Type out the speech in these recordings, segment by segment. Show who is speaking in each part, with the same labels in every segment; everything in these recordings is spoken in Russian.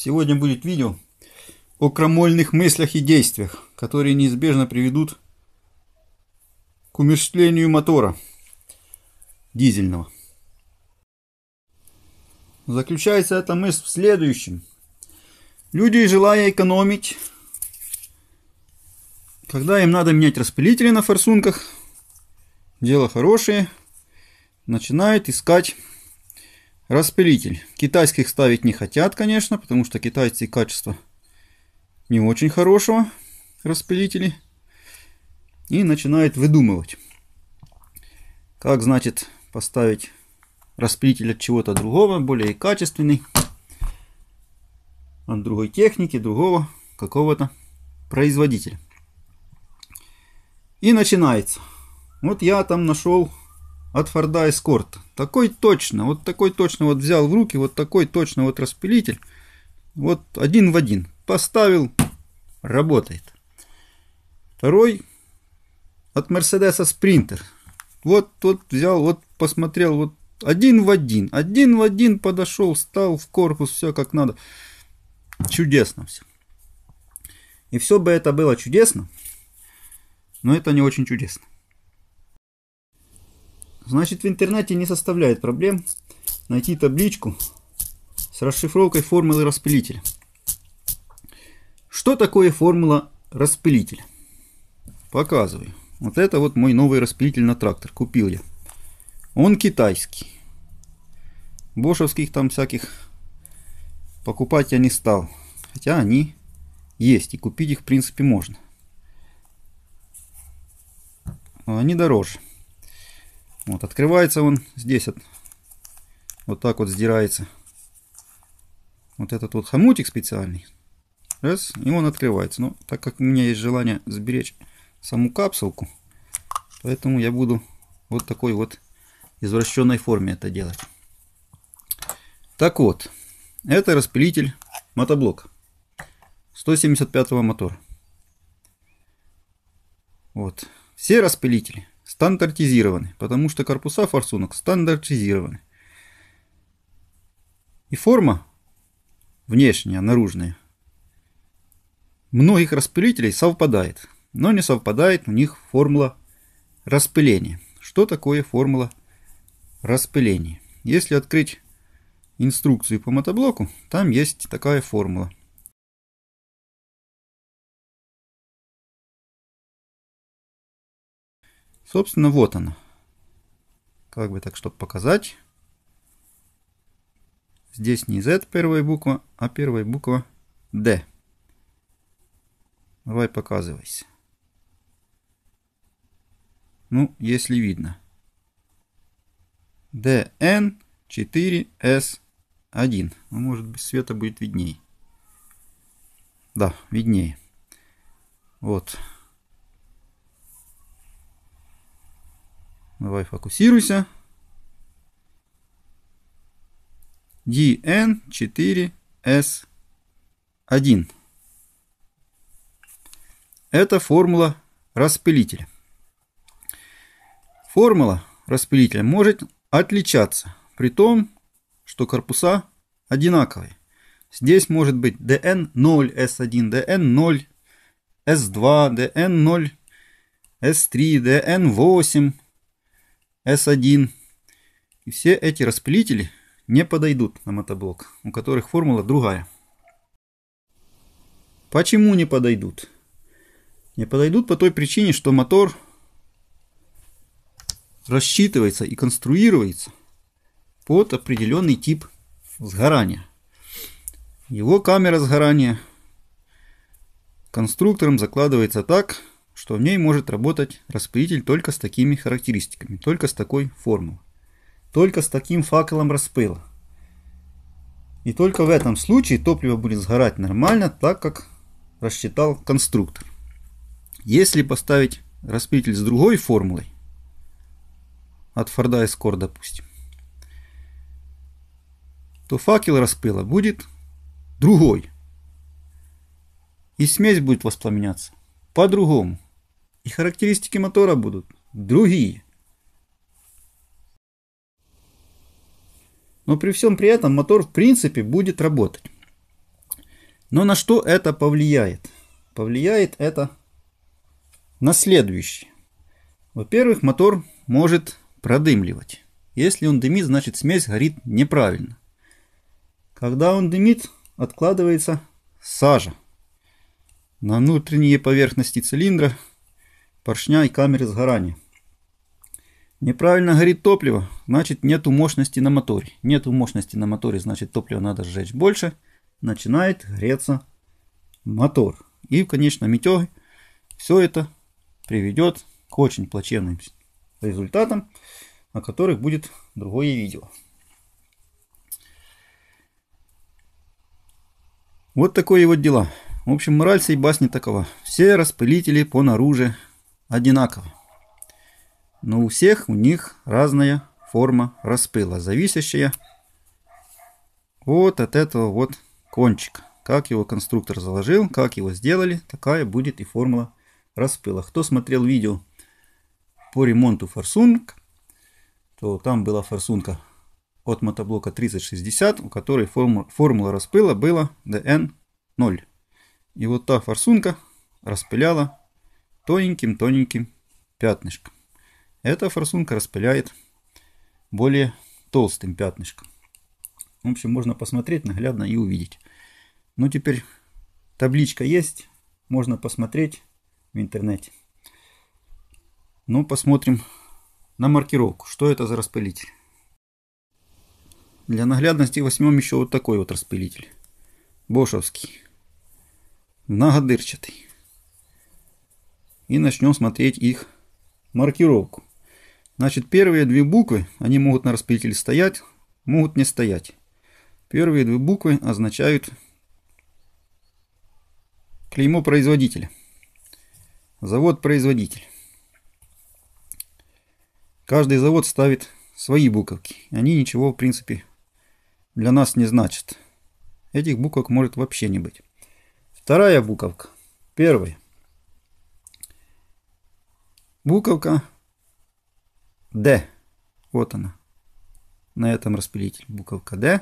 Speaker 1: Сегодня будет видео о крамольных мыслях и действиях, которые неизбежно приведут к умерщвлению мотора дизельного. Заключается эта мысль в следующем. Люди, желая экономить, когда им надо менять распылители на форсунках, дело хорошее, начинают искать Распылитель. Китайских ставить не хотят, конечно, потому что китайцы качество не очень хорошего распылители. И начинает выдумывать. Как значит поставить распылитель от чего-то другого, более качественный, от другой техники, другого какого-то производителя. И начинается. Вот я там нашел от Форда Эскорт такой точно, вот такой точно вот взял в руки, вот такой точно вот распилитель. Вот один в один. Поставил, работает. Второй от Мерседеса Спринтер. Вот, вот взял, вот посмотрел, вот один в один. Один в один подошел, стал в корпус, все как надо. Чудесно все. И все бы это было чудесно, но это не очень чудесно. Значит, в интернете не составляет проблем найти табличку с расшифровкой формулы распылителя. Что такое формула распылителя? Показываю. Вот это вот мой новый распылитель на трактор. Купил я. Он китайский. Бошевских там всяких покупать я не стал. Хотя они есть. И купить их в принципе можно. Но они дороже. Вот, открывается он здесь. Вот, вот так вот сдирается. Вот этот вот хомутик специальный. Раз, и он открывается. Но так как у меня есть желание сберечь саму капсулку, поэтому я буду вот такой вот извращенной форме это делать. Так вот, это распилитель мотоблок 175 мотора. Вот. Все распилители стандартизированы, потому что корпуса форсунок стандартизированы. И форма внешняя, наружная, многих распылителей совпадает, но не совпадает у них формула распыления. Что такое формула распыления? Если открыть инструкцию по мотоблоку, там есть такая формула. Собственно, вот она. Как бы так, чтобы показать. Здесь не Z первая буква, а первая буква D. Давай показывайся. Ну, если видно. DN 4S1. Ну, может быть, света будет видней. Да, виднее. Вот. Давай фокусируйся. DN4S1. Это формула распылителя. Формула распылителя может отличаться при том, что корпуса одинаковые. Здесь может быть DN0S1, DN0S2, DN0S3, DN8 S1. И все эти распылители не подойдут на мотоблок, у которых формула другая. Почему не подойдут? Не подойдут по той причине, что мотор рассчитывается и конструируется под определенный тип сгорания. Его камера сгорания конструктором закладывается так, что в ней может работать распылитель только с такими характеристиками, только с такой формулой, только с таким факелом распыла. И только в этом случае топливо будет сгорать нормально, так как рассчитал конструктор. Если поставить распылитель с другой формулой, от Форда Эскор, допустим, то факел распыла будет другой. И смесь будет воспламеняться по-другому и характеристики мотора будут другие. Но при всем при этом мотор в принципе будет работать. Но на что это повлияет? Повлияет это на следующее. Во-первых, мотор может продымливать. Если он дымит, значит смесь горит неправильно. Когда он дымит, откладывается сажа на внутренние поверхности цилиндра поршня и камеры сгорания. Неправильно горит топливо, значит нету мощности на моторе. Нету мощности на моторе, значит топливо надо сжечь больше. Начинает греться мотор. И в конечном итоге все это приведет к очень плачевным результатам, о которых будет другое видео. Вот такое вот дела. В общем, мораль сей басни такова. Все распылители по наружу одинаковы. Но у всех у них разная форма распыла, зависящая вот от этого вот кончика. Как его конструктор заложил, как его сделали, такая будет и формула распыла. Кто смотрел видео по ремонту форсунок, то там была форсунка от мотоблока 3060, у которой формула, формула распыла была DN0. И вот та форсунка распыляла тоненьким-тоненьким пятнышком. Эта форсунка распыляет более толстым пятнышком. В общем, можно посмотреть наглядно и увидеть. Ну, теперь табличка есть. Можно посмотреть в интернете. Ну, посмотрим на маркировку. Что это за распылитель? Для наглядности возьмем еще вот такой вот распылитель. бошовский Многодырчатый и начнем смотреть их маркировку. Значит, первые две буквы, они могут на распределителе стоять, могут не стоять. Первые две буквы означают клеймо производителя. Завод-производитель. Каждый завод ставит свои буковки. Они ничего, в принципе, для нас не значат. Этих буквок может вообще не быть. Вторая буковка. Первая. Буковка D. Вот она. На этом распилитель буковка D.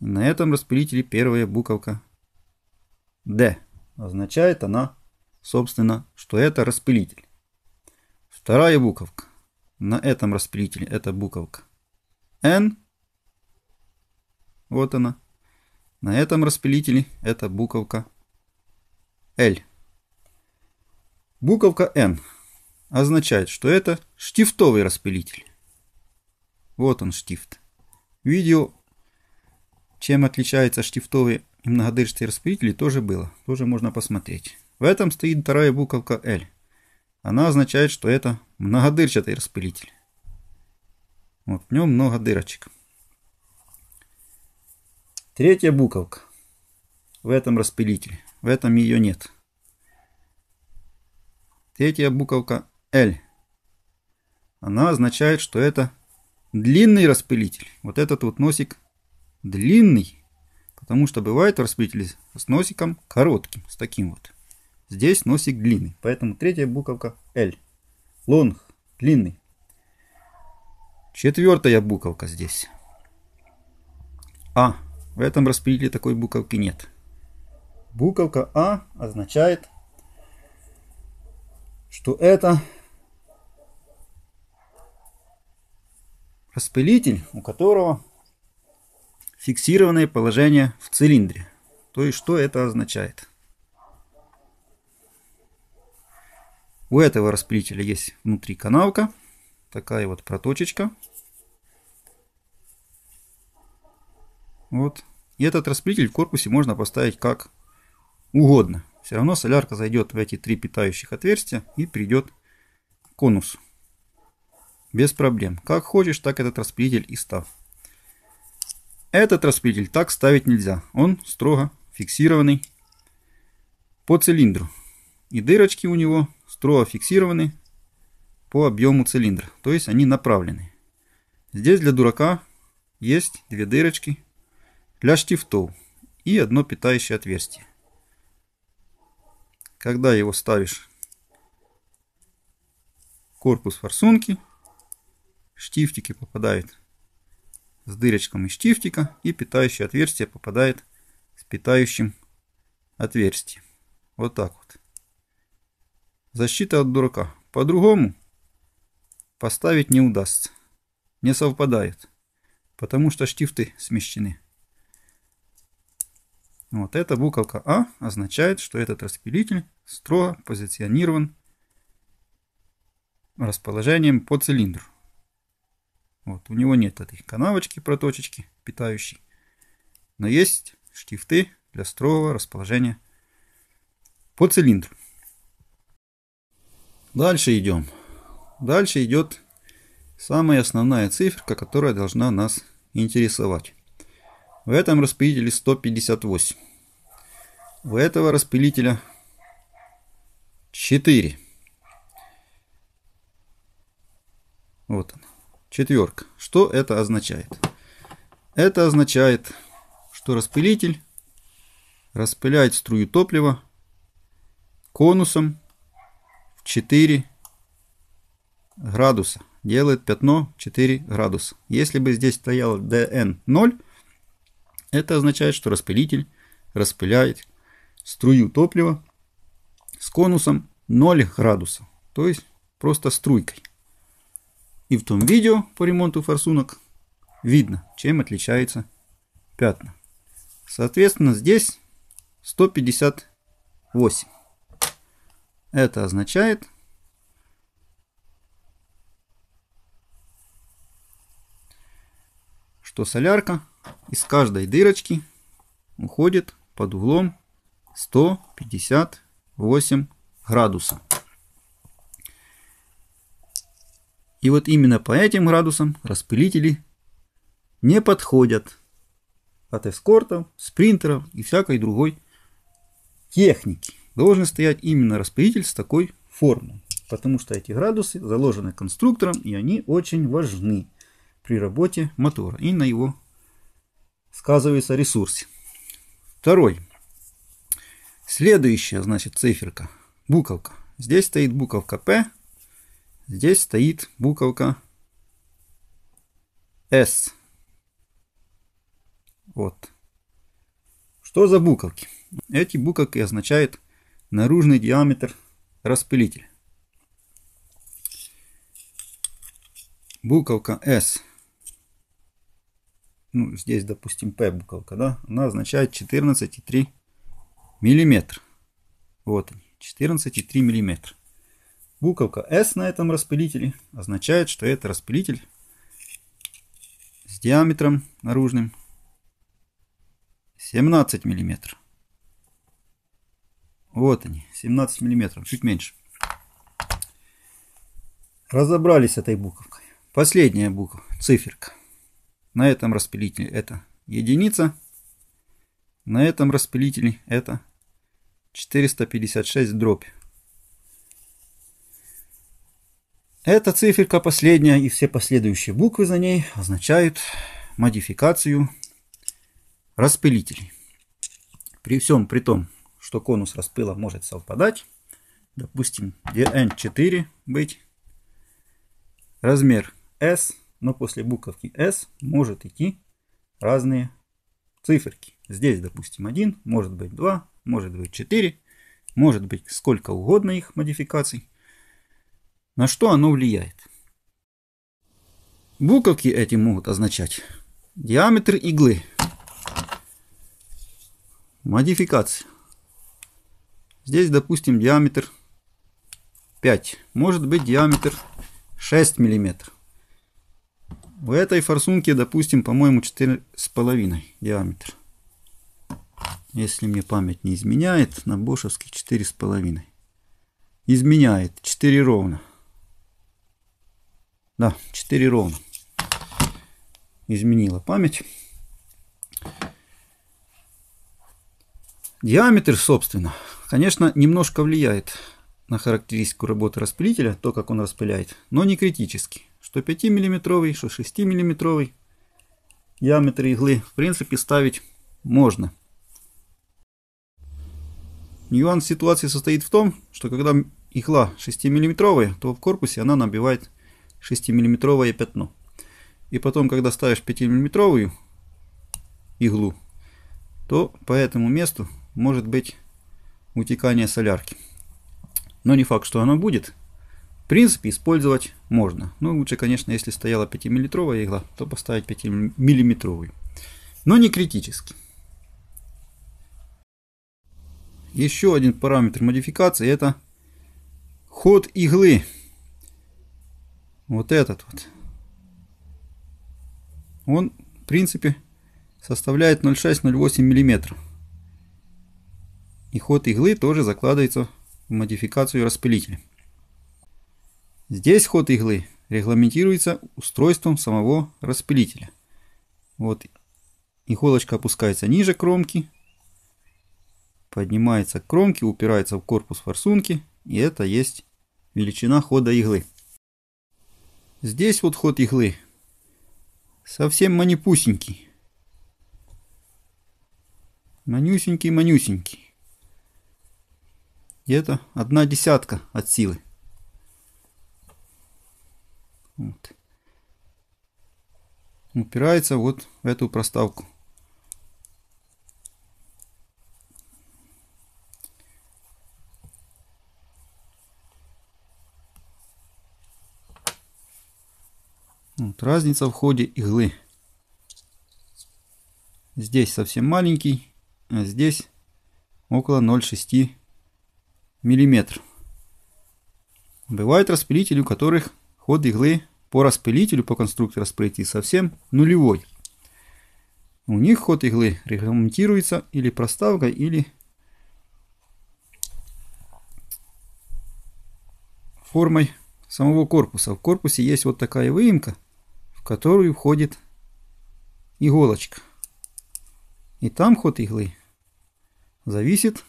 Speaker 1: И на этом распилителе первая буковка D. Означает она, собственно, что это распилитель. Вторая буковка. На этом распилителе это буковка N. Вот она. На этом распилителе это буковка L. Буковка N означает, что это штифтовый распылитель. Вот он штифт. Видео, чем отличается штифтовый и многодырчатый распылитель, тоже было. Тоже можно посмотреть. В этом стоит вторая буковка L. Она означает, что это многодырчатый распылитель. Вот в нем много дырочек. Третья буковка в этом распылителе. В этом ее нет. Третья буковка L. Она означает, что это длинный распылитель. Вот этот вот носик длинный, потому что бывают распылители с носиком коротким, с таким вот. Здесь носик длинный, поэтому третья буковка L. Long, длинный. Четвертая буковка здесь. А. В этом распределителе такой буковки нет. Буковка А означает, что это распылитель, у которого фиксированное положение в цилиндре. То есть что это означает? У этого распылителя есть внутри канавка, такая вот проточечка. Вот. И этот распылитель в корпусе можно поставить как угодно. Все равно солярка зайдет в эти три питающих отверстия и придет конус. Без проблем. Как хочешь, так этот распределитель и став. Этот распределитель так ставить нельзя. Он строго фиксированный по цилиндру. И дырочки у него строго фиксированы по объему цилиндра. То есть они направлены. Здесь для дурака есть две дырочки для штифтов и одно питающее отверстие. Когда его ставишь корпус форсунки, штифтики попадает с дырочком из штифтика и питающее отверстие попадает с питающим отверстием. Вот так вот. Защита от дурака. По-другому поставить не удастся. Не совпадает. Потому что штифты смещены. Вот эта буковка А означает, что этот распилитель строго позиционирован расположением по цилиндру. Вот, у него нет этой канавочки, проточечки питающей. Но есть штифты для строгого расположения по цилиндру. Дальше идем. Дальше идет самая основная циферка, которая должна нас интересовать. В этом распылителе 158. У этого распылителя 4. Вот она. Четверка. Что это означает? Это означает, что распылитель распыляет струю топлива конусом в 4 градуса. Делает пятно 4 градуса. Если бы здесь стояло DN0, это означает, что распылитель распыляет струю топлива с конусом 0 градусов. То есть просто струйкой. И в том видео по ремонту форсунок видно, чем отличаются пятна. Соответственно, здесь 158. Это означает, что солярка из каждой дырочки уходит под углом 158 градусов. И вот именно по этим градусам распылители не подходят от эскортов, спринтеров и всякой другой техники. Должен стоять именно распылитель с такой формой, потому что эти градусы заложены конструктором и они очень важны при работе мотора и на его сказывается ресурсе. Второй. Следующая, значит, циферка, буковка. Здесь стоит буковка P, Здесь стоит буковка S. Вот. Что за буковки? Эти буковки означают наружный диаметр распылителя. Буковка S. Ну, здесь, допустим, P буковка, да? Она означает 14,3 миллиметра. Вот они, 14,3 миллиметра. Буковка S на этом распылителе означает, что это распылитель с диаметром наружным 17 мм. Вот они, 17 мм, чуть меньше. Разобрались с этой буковкой. Последняя буква, циферка. На этом распылителе это единица. На этом распылителе это 456 дробь. Эта циферка последняя и все последующие буквы за ней означают модификацию распылителей. При всем при том, что конус распыла может совпадать, допустим, N 4 быть, размер S, но после буковки S может идти разные циферки. Здесь, допустим, 1, может быть 2, может быть 4, может быть сколько угодно их модификаций на что оно влияет. Буковки эти могут означать диаметр иглы, модификация. Здесь, допустим, диаметр 5, может быть диаметр 6 мм. В этой форсунке, допустим, по-моему, 4,5 диаметр. Если мне память не изменяет, на бошевский 4,5. Изменяет 4 ровно. Да, 4 ровно. Изменила память. Диаметр, собственно, конечно, немножко влияет на характеристику работы распылителя, то, как он распыляет, но не критически. Что 5 миллиметровый, что 6 миллиметровый диаметр иглы, в принципе, ставить можно. Нюанс ситуации состоит в том, что когда игла 6 миллиметровая, то в корпусе она набивает 6-миллиметровое пятно. И потом, когда ставишь 5-миллиметровую иглу, то по этому месту может быть утекание солярки. Но не факт, что оно будет. В принципе, использовать можно. Но ну, лучше, конечно, если стояла 5-миллиметровая игла, то поставить 5-миллиметровую. Но не критически. Еще один параметр модификации это ход иглы вот этот вот, он в принципе составляет 0,6-0,8 мм. И ход иглы тоже закладывается в модификацию распылителя. Здесь ход иглы регламентируется устройством самого распылителя. Вот иголочка опускается ниже кромки, поднимается к кромке, упирается в корпус форсунки, и это есть величина хода иглы. Здесь вот ход иглы. Совсем манипусенький. Манюсенький-манюсенький. И Это одна десятка от силы. Вот. Упирается вот в эту проставку. Вот, разница в ходе иглы. Здесь совсем маленький, а здесь около 0,6 мм. Бывают распылители, у которых ход иглы по распылителю, по конструктору распылителя совсем нулевой. У них ход иглы регламентируется или проставкой или формой самого корпуса. В корпусе есть вот такая выемка – которую входит иголочка. И там ход иглы зависит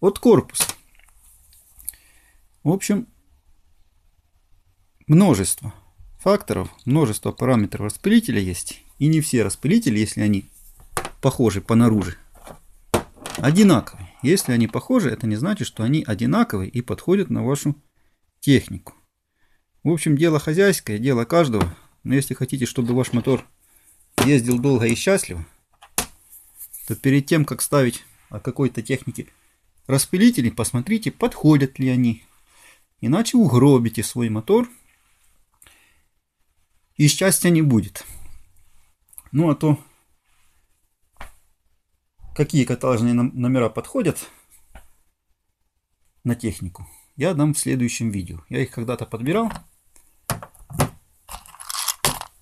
Speaker 1: от корпуса. В общем, множество факторов, множество параметров распылителя есть. И не все распылители, если они похожи по наружи, одинаковые. Если они похожи, это не значит, что они одинаковые и подходят на вашу технику. В общем, дело хозяйское, дело каждого. Но если хотите, чтобы ваш мотор ездил долго и счастливо, то перед тем, как ставить о какой-то технике распылители, посмотрите, подходят ли они. Иначе угробите свой мотор и счастья не будет. Ну а то, какие каталожные номера подходят на технику, я дам в следующем видео. Я их когда-то подбирал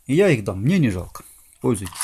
Speaker 1: я их дам, мне не жалко. Пользуйтесь.